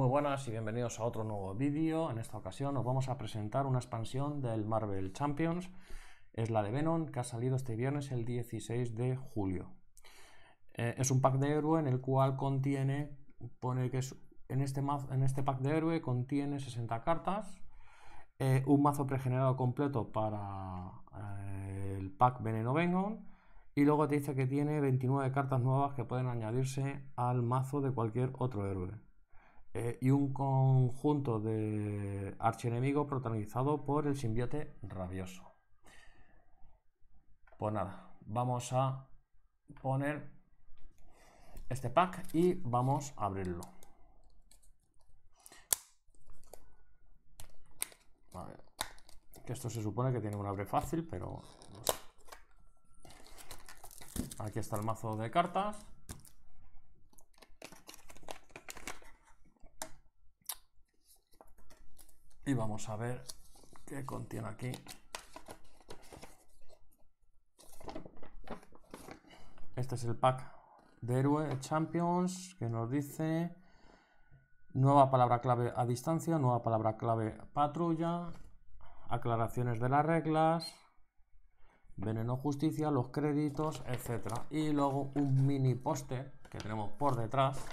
Muy buenas y bienvenidos a otro nuevo vídeo. En esta ocasión os vamos a presentar una expansión del Marvel Champions. Es la de Venom que ha salido este viernes el 16 de julio. Eh, es un pack de héroe en el cual contiene, pone que es, en, este en este pack de héroe contiene 60 cartas, eh, un mazo pregenerado completo para eh, el pack Veneno Venom y luego te dice que tiene 29 cartas nuevas que pueden añadirse al mazo de cualquier otro héroe. Eh, y un conjunto de archienemigo protagonizado por el simbiote rabioso. Pues nada, vamos a poner este pack y vamos a abrirlo. esto se supone que tiene un abre fácil, pero... Aquí está el mazo de cartas. y vamos a ver qué contiene aquí este es el pack de héroe champions que nos dice nueva palabra clave a distancia nueva palabra clave patrulla aclaraciones de las reglas veneno justicia los créditos etcétera y luego un mini póster que tenemos por detrás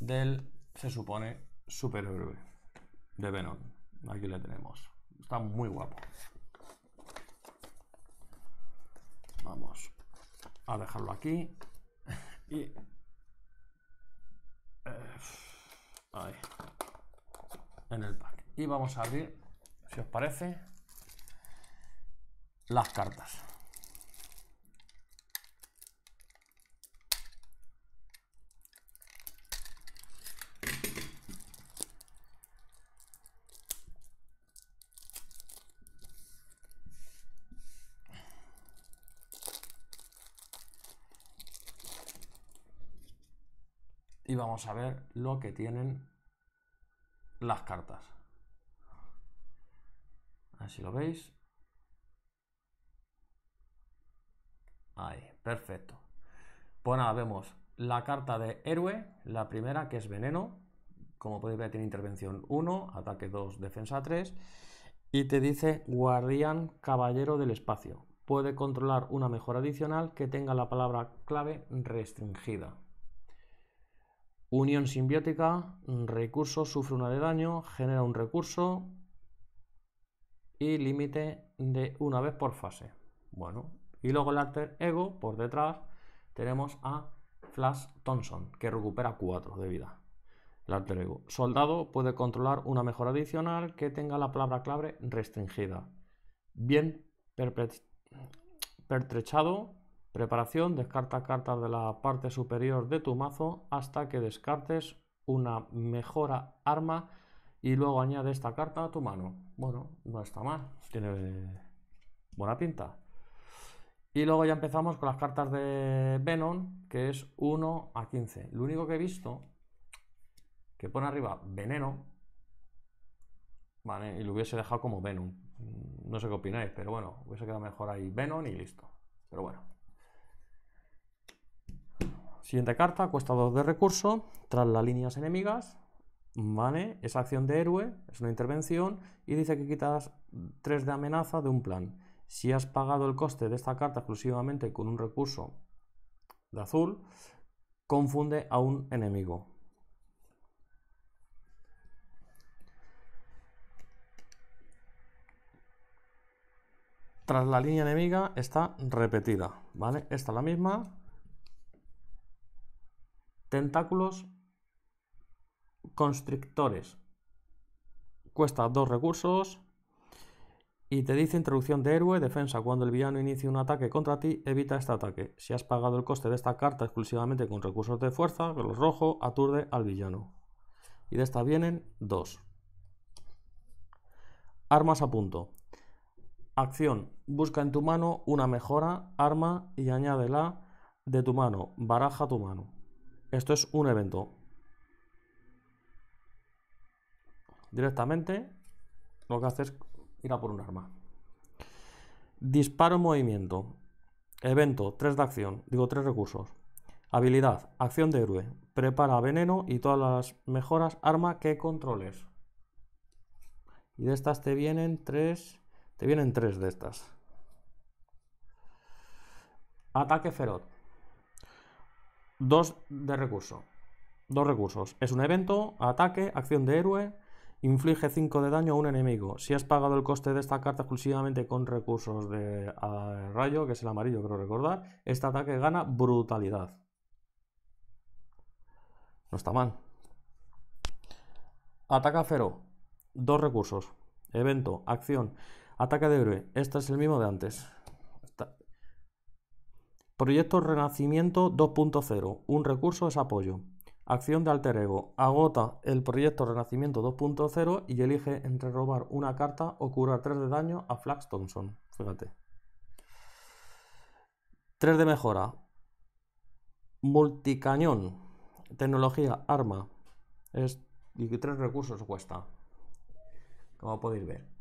del se supone superhéroe de Venom. Aquí le tenemos. Está muy guapo. Vamos a dejarlo aquí. y... Eh, ahí. En el pack. Y vamos a abrir, si os parece, las cartas. vamos a ver lo que tienen las cartas. Así lo veis. Ahí, perfecto. Pues nada, vemos la carta de héroe, la primera que es veneno. Como podéis ver, tiene intervención 1, ataque 2, defensa 3. Y te dice guardián caballero del espacio. Puede controlar una mejora adicional que tenga la palabra clave restringida. Unión simbiótica, recurso sufre una de daño, genera un recurso y límite de una vez por fase. Bueno, y luego el alter ego, por detrás, tenemos a Flash Thompson, que recupera 4 de vida. El alter ego. Soldado puede controlar una mejora adicional que tenga la palabra clave restringida. Bien pertrechado Preparación, descarta cartas de la parte superior de tu mazo hasta que descartes una mejora arma y luego añade esta carta a tu mano. Bueno, no está mal, tiene buena pinta. Y luego ya empezamos con las cartas de Venom, que es 1 a 15. Lo único que he visto, que pone arriba veneno, ¿vale? Y lo hubiese dejado como Venom. No sé qué opináis, pero bueno, hubiese quedado mejor ahí Venom y listo. Pero bueno. Siguiente carta, cuesta 2 de recurso, tras las líneas enemigas, ¿vale? Es acción de héroe, es una intervención, y dice que quitas 3 de amenaza de un plan. Si has pagado el coste de esta carta exclusivamente con un recurso de azul, confunde a un enemigo. Tras la línea enemiga está repetida, ¿vale? Esta es la misma, Tentáculos constrictores. Cuesta dos recursos. Y te dice introducción de héroe, defensa. Cuando el villano inicie un ataque contra ti, evita este ataque. Si has pagado el coste de esta carta exclusivamente con recursos de fuerza, los rojo, aturde al villano. Y de esta vienen dos. Armas a punto. Acción. Busca en tu mano una mejora, arma y añádela de tu mano. Baraja tu mano. Esto es un evento. Directamente lo que haces es ir a por un arma. Disparo en movimiento. Evento, tres de acción, digo tres recursos. Habilidad, acción de héroe. Prepara veneno y todas las mejoras arma que controles. Y de estas te vienen tres te vienen tres de estas. Ataque feroz. Dos de recurso. Dos recursos. Es un evento, ataque, acción de héroe. Inflige 5 de daño a un enemigo. Si has pagado el coste de esta carta exclusivamente con recursos de rayo, que es el amarillo, creo recordar, este ataque gana brutalidad. No está mal. Ataca cero. Dos recursos. Evento, acción. Ataque de héroe. Este es el mismo de antes. Proyecto Renacimiento 2.0, un recurso es apoyo. Acción de alter ego. Agota el proyecto Renacimiento 2.0 y elige entre robar una carta o curar 3 de daño a Flax Thompson. Fíjate. 3 de mejora. Multicañón. Tecnología, arma. Es, y 3 recursos cuesta. Como podéis ver.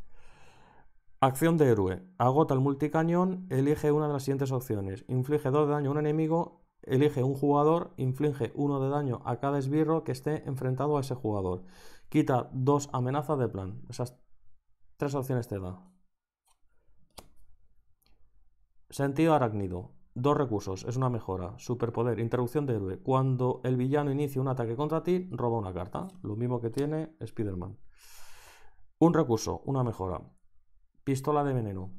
Acción de héroe. Agota el multicañón, elige una de las siguientes opciones. Inflige 2 de daño a un enemigo, elige un jugador, inflige 1 de daño a cada esbirro que esté enfrentado a ese jugador. Quita 2 amenazas de plan. Esas tres opciones te da. Sentido arácnido. Dos recursos, es una mejora. Superpoder, interrupción de héroe. Cuando el villano inicia un ataque contra ti, roba una carta. Lo mismo que tiene Spider-Man. Un recurso, una mejora. Pistola de veneno.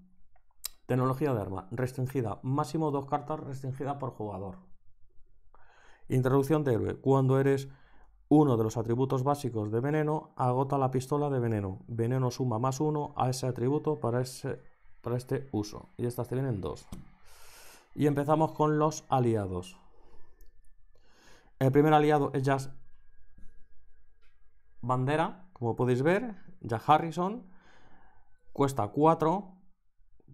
Tecnología de arma. Restringida. Máximo dos cartas restringidas por jugador. Introducción de héroe. Cuando eres uno de los atributos básicos de veneno, agota la pistola de veneno. Veneno suma más uno a ese atributo para, ese, para este uso. Y estas tienen dos. Y empezamos con los aliados. El primer aliado es Jazz Bandera, como podéis ver, Jazz Harrison cuesta 4,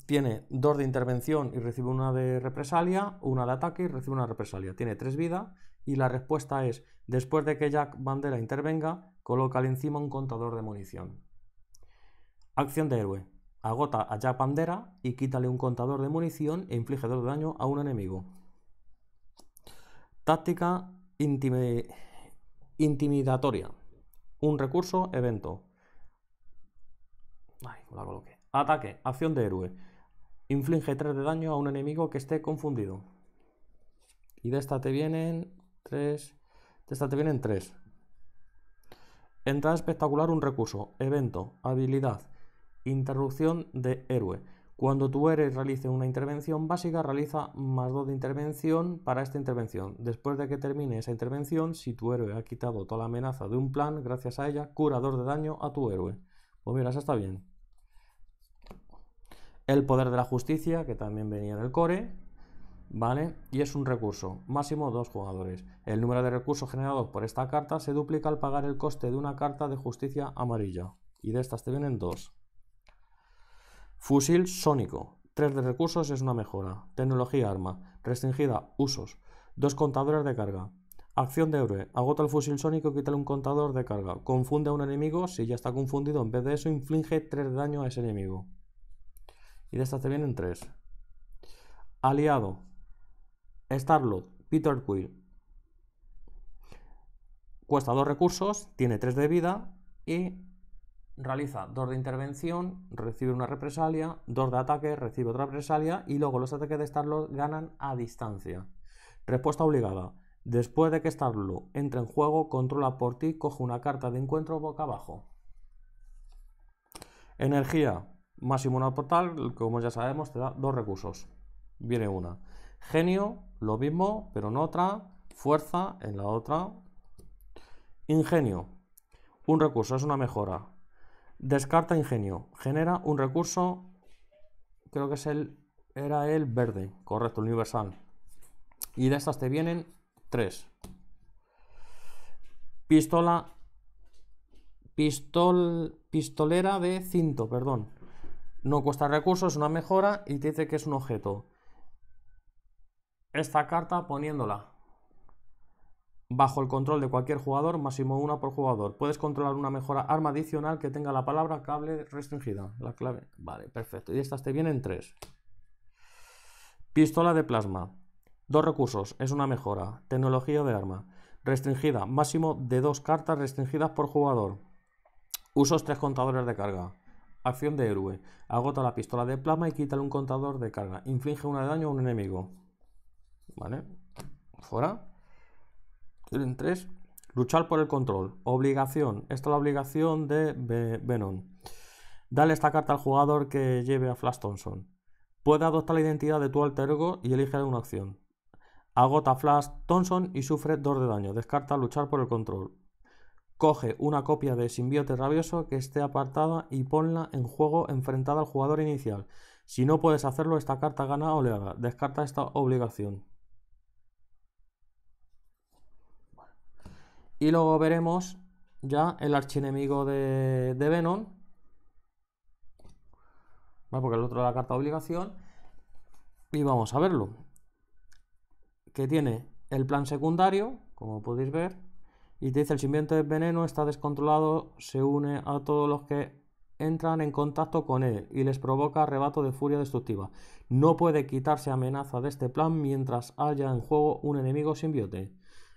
tiene 2 de intervención y recibe una de represalia, una de ataque y recibe una represalia. Tiene 3 vidas y la respuesta es, después de que Jack Bandera intervenga, colócale encima un contador de munición. Acción de héroe. Agota a Jack Bandera y quítale un contador de munición e inflige 2 de daño a un enemigo. Táctica intimidatoria. Un recurso, evento. Ataque, acción de héroe. Inflige 3 de daño a un enemigo que esté confundido. Y de esta te vienen 3. De esta te vienen 3. Entrada espectacular, un recurso. Evento, habilidad. Interrupción de héroe. Cuando tu héroe realice una intervención básica, realiza más 2 de intervención para esta intervención. Después de que termine esa intervención, si tu héroe ha quitado toda la amenaza de un plan, gracias a ella, curador de daño a tu héroe. Pues mira, esa está bien. El poder de la justicia, que también venía del core, ¿vale? Y es un recurso, máximo dos jugadores. El número de recursos generados por esta carta se duplica al pagar el coste de una carta de justicia amarilla. Y de estas te vienen dos. Fusil sónico. Tres de recursos es una mejora. Tecnología arma. Restringida. Usos. Dos contadores de carga. Acción de héroe. Agota el fusil sónico y quítale un contador de carga. Confunde a un enemigo. Si ya está confundido, en vez de eso, inflige tres de daño a ese enemigo. Y de estas te vienen tres. Aliado. Starlord. Peter Quill. Cuesta dos recursos, tiene tres de vida y realiza dos de intervención, recibe una represalia, dos de ataque, recibe otra represalia y luego los ataques de Starlord ganan a distancia. Respuesta obligada. Después de que Starlord entre en juego, controla por ti, coge una carta de encuentro boca abajo. Energía. Máximo una portal, como ya sabemos, te da dos recursos. Viene una. Genio, lo mismo, pero en otra. Fuerza, en la otra. Ingenio. Un recurso, es una mejora. Descarta ingenio. Genera un recurso. Creo que es el. Era el verde. Correcto, universal. Y de estas te vienen tres. Pistola. Pistol. Pistolera de cinto, perdón. No cuesta recursos, es una mejora y te dice que es un objeto. Esta carta poniéndola bajo el control de cualquier jugador, máximo una por jugador. Puedes controlar una mejora arma adicional que tenga la palabra cable restringida. La clave. Vale, perfecto. Y estas te vienen tres. Pistola de plasma. Dos recursos. Es una mejora. Tecnología de arma. Restringida. Máximo de dos cartas restringidas por jugador. Usos tres contadores de carga. Acción de héroe. Agota la pistola de plasma y quítale un contador de carga. Inflige una de daño a un enemigo. ¿Vale? Fuera. Tienen tres. Luchar por el control. Obligación. Esta es la obligación de Venom. Dale esta carta al jugador que lleve a Flash Thompson. Puede adoptar la identidad de tu alter ego y elige una acción. Agota Flash Thompson y sufre dos de daño. Descarta luchar por el control. Coge una copia de Simbiote Rabioso que esté apartada y ponla en juego enfrentada al jugador inicial. Si no puedes hacerlo, esta carta gana o le haga Descarta esta obligación. Y luego veremos ya el archienemigo de, Venom. Porque el otro es la carta obligación. Y vamos a verlo. Que tiene el plan secundario, como podéis ver. Y dice, el simbionte veneno está descontrolado, se une a todos los que entran en contacto con él y les provoca arrebato de furia destructiva. No puede quitarse amenaza de este plan mientras haya en juego un enemigo simbiote.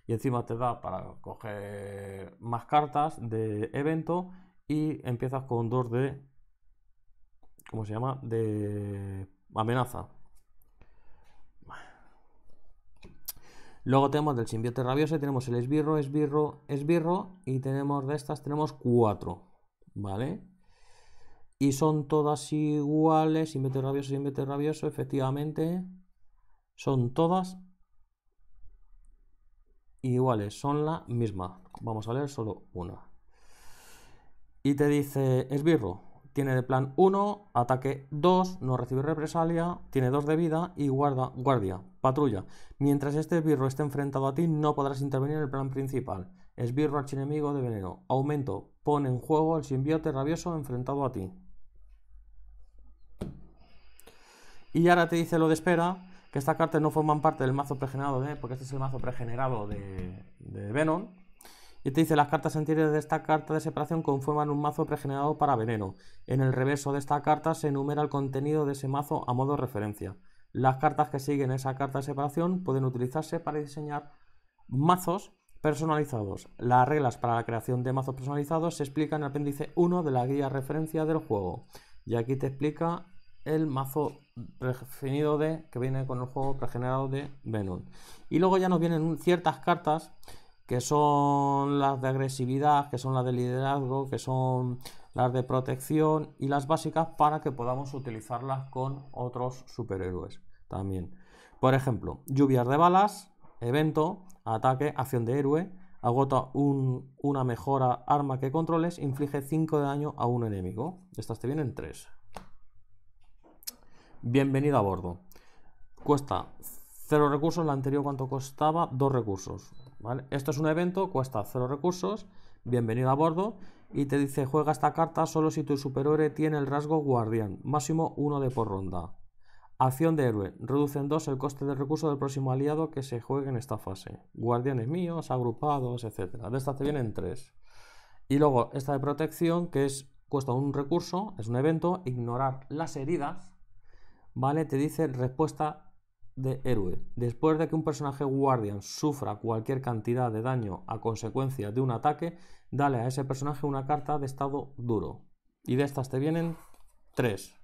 Y encima te da para coger más cartas de evento y empiezas con dos de... ¿Cómo se llama? De amenaza. Luego tenemos del simbiote rabioso, tenemos el esbirro, esbirro, esbirro y tenemos de estas, tenemos cuatro, ¿vale? Y son todas iguales, simbiote rabioso, simbiote rabioso, efectivamente, son todas iguales, son la misma. Vamos a leer solo una. Y te dice, esbirro, tiene de plan 1, ataque 2, no recibe represalia, tiene 2 de vida y guarda, guardia, patrulla. Mientras este esbirro esté enfrentado a ti, no podrás intervenir en el plan principal. Esbirro archienemigo de veneno. Aumento. Pone en juego el simbiote rabioso enfrentado a ti. Y ahora te dice lo de espera, que estas cartas no forman parte del mazo pregenerado de, porque este es el mazo pregenerado de, de Venom. Y te dice, las cartas anteriores de esta carta de separación conforman un mazo pregenerado para veneno. En el reverso de esta carta se enumera el contenido de ese mazo a modo de referencia. Las cartas que siguen esa carta de separación pueden utilizarse para diseñar mazos personalizados. Las reglas para la creación de mazos personalizados se explican en el apéndice 1 de la guía referencia del juego. Y aquí te explica el mazo definido de que viene con el juego pregenerado de Venom. Y luego ya nos vienen ciertas cartas que son las de agresividad, que son las de liderazgo, que son las de protección y las básicas para que podamos utilizarlas con otros superhéroes también. Por ejemplo, lluvias de balas, evento, ataque, acción de héroe, agota una mejora arma que controles, inflige 5 de daño a un enemigo. Estas te vienen 3. Bienvenido a bordo. Cuesta 0 recursos, la anterior cuánto costaba, 2 recursos. Esto es un evento, cuesta cero recursos, bienvenido a bordo, y te dice juega esta carta solo si tu superhéroe tiene el rasgo guardián, máximo uno de por ronda. Acción de héroe, reduce en dos el coste de recurso del próximo aliado que se juegue en esta fase. Guardianes míos, agrupados, etc. De estas te vienen tres Y luego esta de protección, que es cuesta un recurso, es un evento, ignorar las heridas, ¿vale? Te dice respuesta de héroe. Después de que un personaje guardian sufra cualquier cantidad de daño a consecuencia de un ataque, dale a ese personaje una carta de estado duro. Y de estas te vienen tres.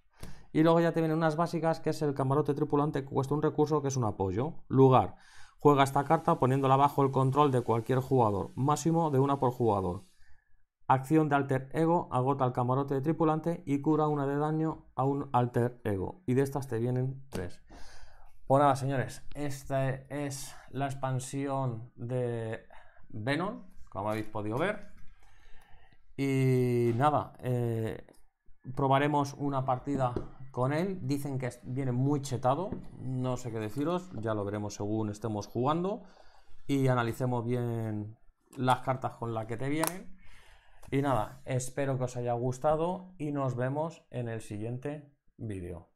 Y luego ya te vienen unas básicas, que es el camarote tripulante, que cuesta un recurso, que es un apoyo. Lugar. Juega esta carta poniéndola bajo el control de cualquier jugador, máximo de una por jugador. Acción de alter ego, agota el camarote de tripulante y cura una de daño a un alter ego. Y de estas te vienen tres. Pues señores, esta es la expansión de Venom, como habéis podido ver. Y nada, eh, probaremos una partida con él. Dicen que viene muy chetado, no sé qué deciros, ya lo veremos según estemos jugando. Y analicemos bien las cartas con las que te vienen. Y nada, espero que os haya gustado y nos vemos en el siguiente vídeo.